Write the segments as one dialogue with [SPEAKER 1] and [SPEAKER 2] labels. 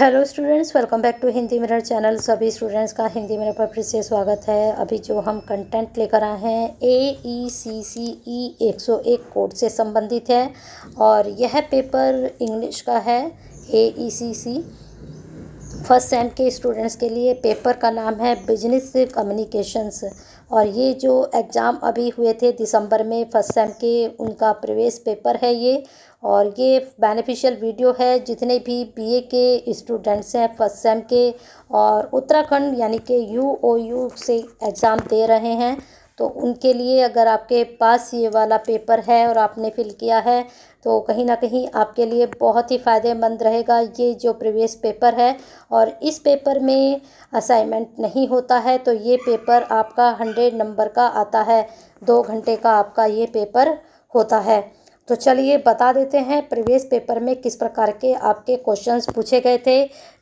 [SPEAKER 1] hello students welcome back to Hindi Mirror channel सभी students का Hindi mirror पर फिर से स्वागत है अभी जो हम कंटेंट लेकर आए हैं ए ई सी सी ई एक सौ एक कोड से संबंधित है और यह पेपर इंग्लिश का है A E C C first sem के स्टूडेंट्स के लिए पेपर का नाम है बिजनेस कम्युनिकेशंस और ये जो एग्ज़ाम अभी हुए थे दिसंबर में फर्स्ट सेम के उनका प्रवेश पेपर है ये और ये बेनिफिशियल वीडियो है जितने भी बीए के स्टूडेंट्स हैं फर्स्ट सेम के और उत्तराखंड यानी कि यू ओ यू से एग्ज़ाम दे रहे हैं तो उनके लिए अगर आपके पास ये वाला पेपर है और आपने फिल किया है तो कहीं ना कहीं आपके लिए बहुत ही फ़ायदेमंद रहेगा ये जो प्रीवियस पेपर है और इस पेपर में असाइनमेंट नहीं होता है तो ये पेपर आपका हंड्रेड नंबर का आता है दो घंटे का आपका ये पेपर होता है तो चलिए बता देते हैं प्रीवियस पेपर में किस प्रकार के आपके क्वेश्चंस पूछे गए थे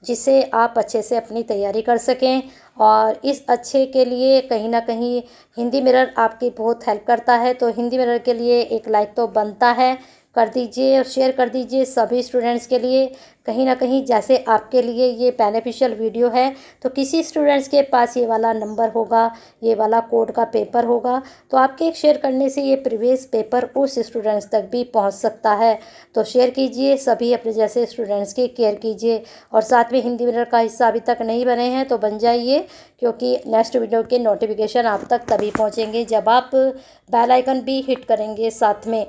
[SPEAKER 1] जिससे आप अच्छे से अपनी तैयारी कर सकें और इस अच्छे के लिए कहीं ना कहीं हिंदी मिरर आपकी बहुत हेल्प करता है तो हिंदी मिरर के लिए एक लाइक तो बनता है कर दीजिए और शेयर कर दीजिए सभी स्टूडेंट्स के लिए कहीं ना कहीं जैसे आपके लिए ये बेनिफिशियल वीडियो है तो किसी स्टूडेंट्स के पास ये वाला नंबर होगा ये वाला कोड का पेपर होगा तो आपके शेयर करने से ये प्रीवियस पेपर उस स्टूडेंट्स तक भी पहुंच सकता है तो शेयर कीजिए सभी अपने जैसे स्टूडेंट्स की केयर कीजिए और साथ में हिंदी मिनर का हिस्सा अभी तक नहीं बने हैं तो बन जाइए क्योंकि नेक्स्ट वीडियो के नोटिफिकेशन आप तक तभी पहुँचेंगे जब आप बेलाइकन भी हिट करेंगे साथ में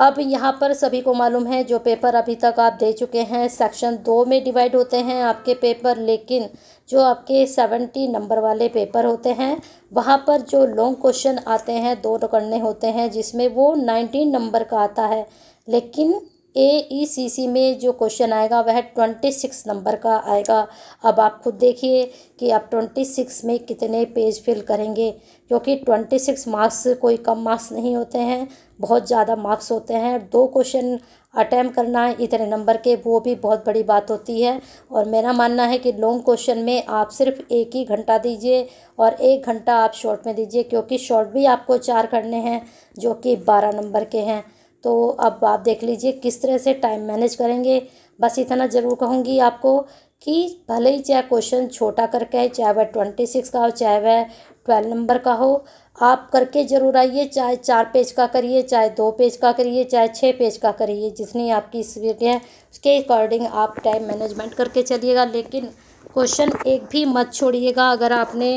[SPEAKER 1] अब यहाँ पर सभी को मालूम है जो पेपर अभी तक आप दे चुके हैं सेक्शन दो में डिवाइड होते हैं आपके पेपर लेकिन जो आपके सेवेंटी नंबर वाले पेपर होते हैं वहाँ पर जो लॉन्ग क्वेश्चन आते हैं दो करने होते हैं जिसमें वो नाइनटीन नंबर का आता है लेकिन ए ई सी सी में जो क्वेश्चन आएगा वह ट्वेंटी सिक्स नंबर का आएगा अब आप खुद देखिए कि आप ट्वेंटी सिक्स में कितने पेज फिल करेंगे क्योंकि ट्वेंटी सिक्स मार्क्स कोई कम मार्क्स नहीं होते हैं बहुत ज़्यादा मार्क्स होते हैं दो क्वेश्चन अटैम्प करना है इतने नंबर के वो भी बहुत बड़ी बात होती है और मेरा मानना है कि लॉन्ग क्वेश्चन में आप सिर्फ एक ही घंटा दीजिए और एक घंटा आप शॉर्ट में दीजिए क्योंकि शॉर्ट भी आपको चार करने हैं जो कि बारह नंबर के हैं तो अब आप देख लीजिए किस तरह से टाइम मैनेज करेंगे बस इतना ज़रूर कहूँगी आपको कि भले ही चाहे क्वेश्चन छोटा करके है चाहे वह ट्वेंटी सिक्स का हो चाहे वह ट्वेल्व नंबर का हो आप करके ज़रूर आइए चाहे चार पेज का करिए चाहे दो पेज का करिए चाहे छः पेज का करिए जितनी आपकी स्पीड है उसके अकॉर्डिंग आप टाइम मैनेजमेंट करके चलिएगा लेकिन क्वेश्चन एक भी मत छोड़िएगा अगर आपने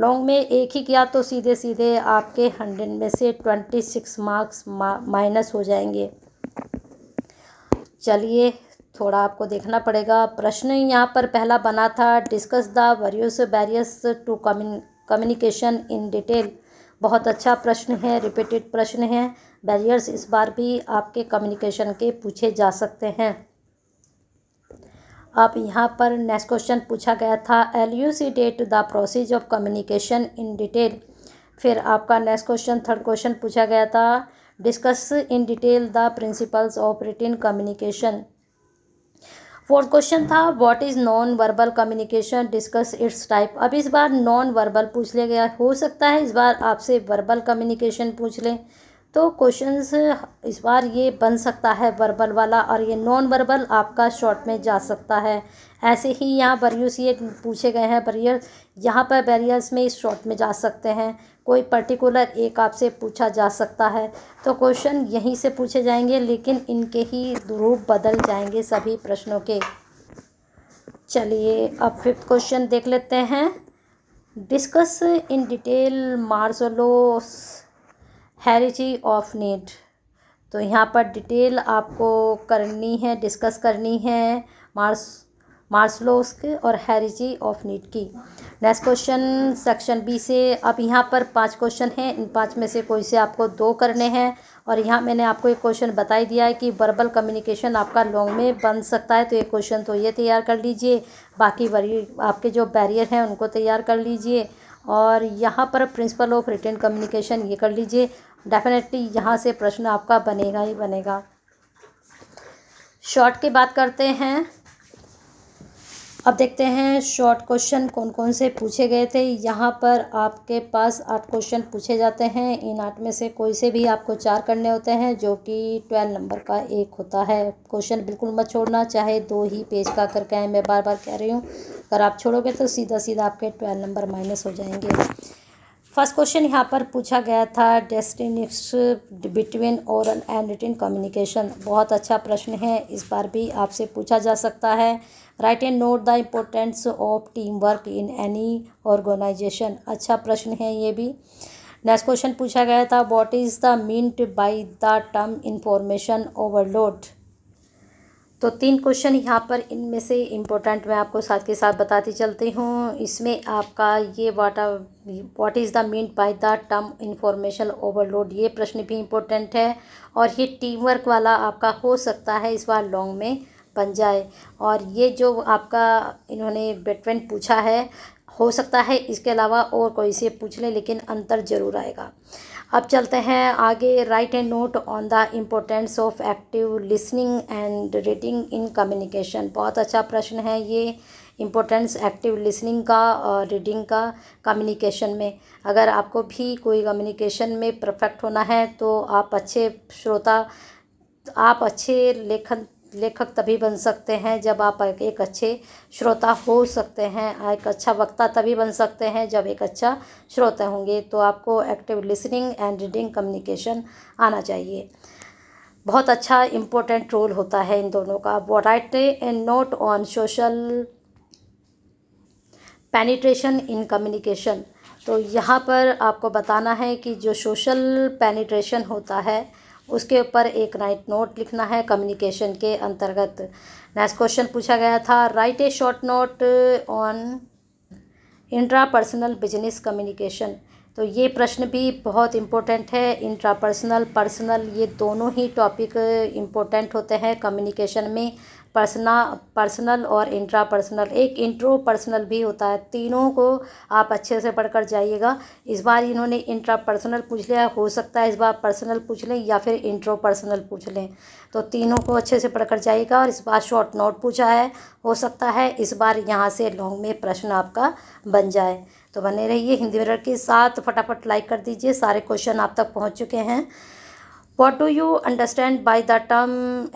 [SPEAKER 1] लॉन्ग में एक ही किया तो सीधे सीधे आपके हंड्रेड में से ट्वेंटी सिक्स मार्क्स माइनस हो जाएंगे चलिए थोड़ा आपको देखना पड़ेगा प्रश्न यहाँ पर पहला बना था discuss the various barriers to communication in detail बहुत अच्छा प्रश्न है रिपीटेड प्रश्न है बैरियर्स इस बार भी आपके कम्युनिकेशन के पूछे जा सकते हैं अब यहाँ पर नेक्स्ट क्वेश्चन पूछा गया था elucidate the process of communication in detail फिर आपका नेक्स्ट क्वेश्चन थर्ड क्वेश्चन पूछा गया था discuss in detail the principles of written communication fourth question था what is non verbal communication discuss its type अब इस बार नॉन वर्बल पूछ लिया गया हो सकता है इस बार आपसे वर्बल कम्युनिकेशन पूछ लें तो क्वेश्चंस इस बार ये बन सकता है वर्बल वाला और ये नॉन वर्बल आपका शॉर्ट में जा सकता है ऐसे ही यहाँ बरियस ये पूछे गए हैं बरियर यहाँ पर बैरियर्स में इस शॉर्ट में जा सकते हैं कोई पर्टिकुलर एक आपसे पूछा जा सकता है तो क्वेश्चन यहीं से पूछे जाएंगे लेकिन इनके ही रूप बदल जाएंगे सभी प्रश्नों के चलिए अब फिफ्थ क्वेश्चन देख लेते हैं discuss in detail Maslow's hierarchy of need तो यहाँ पर डिटेल आपको करनी है डिस्कस करनी है मार्स मार्सलोस के और हेरिजी ऑफ नीड की नेक्स्ट क्वेश्चन सेक्शन बी से अब यहाँ पर पांच क्वेश्चन हैं इन पांच में से कोई से आपको दो करने हैं और यहाँ मैंने आपको एक क्वेश्चन बता ही दिया है कि वर्बल कम्युनिकेशन आपका लॉन्ग में बन सकता है तो एक क्वेश्चन तो ये तैयार कर लीजिए बाकी आपके जो बैरियर हैं उनको तैयार कर लीजिए और यहाँ पर प्रिंसिपल ऑफ रिटर्न कम्युनिकेशन ये कर लीजिए डेफिनेटली यहाँ से प्रश्न आपका बनेगा ही बनेगा शॉर्ट की बात करते हैं अब देखते हैं शॉर्ट क्वेश्चन कौन कौन से पूछे गए थे यहाँ पर आपके पास आठ क्वेश्चन पूछे जाते हैं इन आठ में से कोई से भी आपको चार करने होते हैं जो कि ट्वेल्व नंबर का एक होता है क्वेश्चन बिल्कुल मत छोड़ना चाहे दो ही पेज का करके आए मैं बार बार कह रही हूँ अगर आप छोड़ोगे तो सीधा सीधा आपके ट्वेल्व नंबर माइनस हो जाएंगे फर्स्ट क्वेश्चन यहाँ पर पूछा गया था distinguish between oral and written communication बहुत अच्छा प्रश्न है इस बार भी आपसे पूछा जा सकता है write and note the importance of team work in any organisation अच्छा प्रश्न है ये भी नेक्स्ट क्वेश्चन पूछा गया था what is the meant by the term information overload तो तीन क्वेश्चन यहाँ पर इनमें से इम्पोर्टेंट मैं आपको साथ के साथ बताती चलती हूँ इसमें आपका ये what what is the mean by the term information overload ये प्रश्न भी इम्पोर्टेंट है और ये टीम वर्क वाला आपका हो सकता है इस बार लॉन्ग में बन जाए और ये जो आपका इन्होंने बेटवेन पूछा है हो सकता है इसके अलावा और कोई से पूछ लें लेकिन अंतर ज़रूर आएगा अब चलते हैं आगे write and note on the importance of active listening and reading in communication बहुत अच्छा प्रश्न है ये इम्पोर्टेंस एक्टिव लिसनिंग का और रीडिंग का कम्युनिकेशन में अगर आपको भी कोई कम्युनिकेशन में परफेक्ट होना है तो आप अच्छे श्रोता आप अच्छे लेखन लेखक तभी बन सकते हैं जब आप एक अच्छे श्रोता हो सकते हैं एक अच्छा वक्ता तभी बन सकते हैं जब एक अच्छा श्रोता होंगे तो आपको active listening and reading communication आना चाहिए बहुत अच्छा इम्पोर्टेंट रोल होता है इन दोनों का write and note on social penetration in communication तो यहाँ पर आपको बताना है कि जो सोशल पेनिट्रेशन होता है उसके ऊपर एक राइट नोट लिखना है कम्युनिकेशन के अंतर्गत नेक्स्ट क्वेश्चन पूछा गया था write a short note on intra personal business communication तो ये प्रश्न भी बहुत इम्पोर्टेंट है इंट्रा पर्सनल पर्सनल ये दोनों ही टॉपिक इम्पोर्टेंट होते हैं कम्युनिकेशन में पर्सना पर्सनल और इंट्रा पर्सनल एक इंट्रो पर्सनल भी होता है तीनों को आप अच्छे से पढ़कर जाइएगा इस बार इन्होंने इंट्रा पर्सनल पूछ लिया हो सकता है इस बार पर्सनल पूछ लें या फिर इंट्रो पर्सनल पूछ लें तो तीनों को अच्छे से पढ़कर जाइएगा और इस बार शॉर्ट नोट पूछा है हो सकता है इस बार यहाँ से लॉन्ग में प्रश्न आपका बन जाए तो बने रहिए हिंदी मिरर के साथ फटाफट लाइक कर दीजिए सारे क्वेश्चन आप तक पहुँच चुके हैं what do you understand by the term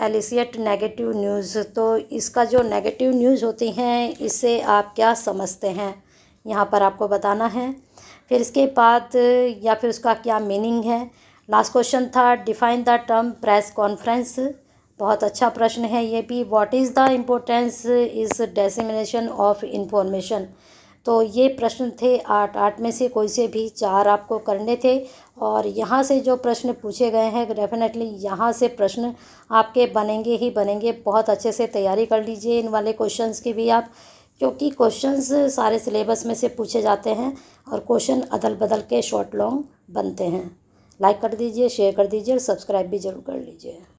[SPEAKER 1] elicit negative news तो इसका जो नेगेटिव न्यूज़ होती हैं इससे आप क्या समझते हैं यहाँ पर आपको बताना है फिर इसके बाद या फिर उसका क्या मीनिंग है लास्ट क्वेश्चन था define the term press conference बहुत अच्छा प्रश्न है ये भी what is the importance is dissemination of information तो ये प्रश्न थे आठ आठ में से कोई से भी चार आपको करने थे और यहाँ से जो प्रश्न पूछे गए हैं डेफिनेटली यहाँ से प्रश्न आपके बनेंगे ही बनेंगे बहुत अच्छे से तैयारी कर लीजिए इन वाले क्वेश्चंस की भी आप क्योंकि क्वेश्चंस सारे सिलेबस में से पूछे जाते हैं और क्वेश्चन अदल बदल के शॉर्ट लॉन्ग बनते हैं लाइक कर दीजिए शेयर कर दीजिए और सब्सक्राइब भी ज़रूर कर लीजिए